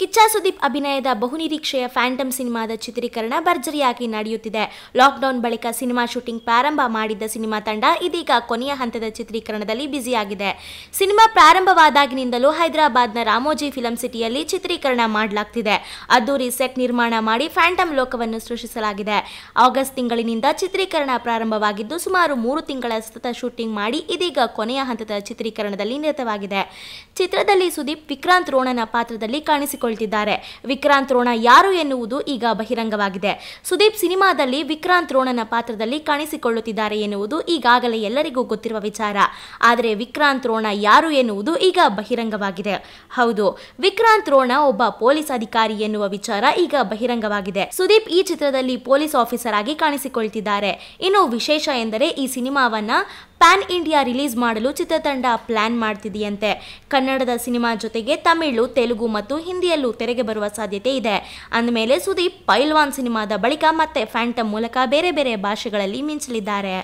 ಕಿಚ್ಚ ಸುದೀಪ್ ಅಭಿನಯದ ಬಹುನಿರೀಕ್ಷೆಯ ಫ್ಯಾಂಟಮ್ ಸಿನಿಮಾದ ಚಿತ್ರೀಕರಣ ಭರ್ಜರಿಯಾಗಿ ನಡೆಯುತ್ತಿದೆ ಲಾಕ್ಡೌನ್ ಬಳಿಕ ಸಿನಿಮಾ ಶೂಟಿಂಗ್ ಪ್ರಾರಂಭ ಮಾಡಿದ್ದ ಸಿನಿಮಾ ತಂಡ ಇದೀಗ ಕೊನೆಯ ಹಂತದ ಚಿತ್ರೀಕರಣದಲ್ಲಿ ಬ್ಯುಸಿಯಾಗಿದೆ ಸಿನಿಮಾ ಪ್ರಾರಂಭವಾದಾಗಿನಿಂದಲೂ ಹೈದರಾಬಾದ್ನ ರಾಮೋಜಿ ಫಿಲಂ ಸಿಟಿಯಲ್ಲಿ ಚಿತ್ರೀಕರಣ ಮಾಡಲಾಗ್ತಿದೆ ಅದ್ದೂರಿ ಸೆಟ್ ನಿರ್ಮಾಣ ಮಾಡಿ ಫ್ಯಾಂಟಮ್ ಲೋಕವನ್ನು ಸೃಷ್ಟಿಸಲಾಗಿದೆ ಆಗಸ್ಟ್ ತಿಂಗಳಿನಿಂದ ಚಿತ್ರೀಕರಣ ಪ್ರಾರಂಭವಾಗಿದ್ದು ಸುಮಾರು ಮೂರು ತಿಂಗಳ ಸತತ ಶೂಟಿಂಗ್ ಮಾಡಿ ಇದೀಗ ಕೊನೆಯ ಹಂತದ ಚಿತ್ರೀಕರಣದಲ್ಲಿ ನಿರತವಾಗಿದೆ ಚಿತ್ರದಲ್ಲಿ ಸುದೀಪ್ ವಿಕ್ರಾಂತ್ ರೋಣನ ಪಾತ್ರದಲ್ಲಿ ಕಾಣಿಸಿಕೊಂಡಿದ್ದಾರೆ ಹಂಚಿಕೊಳ್ತಿದ್ದಾರೆ ವಿಕ್ರಾಂತ್ ರೋಣ ಯಾರು ಎನ್ನುವುದು ಈಗ ಬಹಿರಂಗವಾಗಿದೆ ಸುದೀಪ್ ಸಿನಿಮಾದಲ್ಲಿ ವಿಕ್ರಾಂತ್ ರೋಣನ ಪಾತ್ರದಲ್ಲಿ ಕಾಣಿಸಿಕೊಳ್ಳುತ್ತಿದ್ದಾರೆ ಎನ್ನುವುದು ಈಗಾಗಲೇ ಎಲ್ಲರಿಗೂ ಗೊತ್ತಿರುವ ವಿಚಾರ ಆದರೆ ವಿಕ್ರಾಂತ್ ರೋಣ ಯಾರು ಎನ್ನುವುದು ಈಗ ಬಹಿರಂಗವಾಗಿದೆ ಹೌದು ವಿಕ್ರಾಂತ್ ರೋಣ ಒಬ್ಬ ಪೊಲೀಸ್ ಅಧಿಕಾರಿ ಎನ್ನುವ ವಿಚಾರ ಈಗ ಬಹಿರಂಗವಾಗಿದೆ ಸುದೀಪ್ ಈ ಚಿತ್ರದಲ್ಲಿ ಪೊಲೀಸ್ ಆಫೀಸರ್ ಆಗಿ ಕಾಣಿಸಿಕೊಳ್ತಿದ್ದಾರೆ ಇನ್ನು ವಿಶೇಷ ಎಂದರೆ ಈ ಸಿನಿಮಾವನ್ನ ಪ್ಯಾನ್ ಇಂಡಿಯಾ ರಿಲೀಸ್ ಮಾಡಲು ಚಿತ್ರತಂಡ ಪ್ಲಾನ್ ಮಾಡ್ತಿದೆಯಂತೆ ಕನ್ನಡದ ಸಿನಿಮಾ ಜೊತೆಗೆ ತಮಿಳು ತೆಲುಗು ಮತ್ತು ಹಿಂದಿಯಲ್ಲೂ ತೆರೆಗೆ ಬರುವ ಸಾಧ್ಯತೆ ಇದೆ ಅಂದಮೇಲೆ ಸುದೀಪ್ ಪೈಲ್ವಾನ್ ಸಿನಿಮಾದ ಬಳಿಕ ಮತ್ತೆ ಫ್ಯಾಂಟಮ್ ಮೂಲಕ ಬೇರೆ ಬೇರೆ ಭಾಷೆಗಳಲ್ಲಿ ಮಿಂಚಲಿದ್ದಾರೆ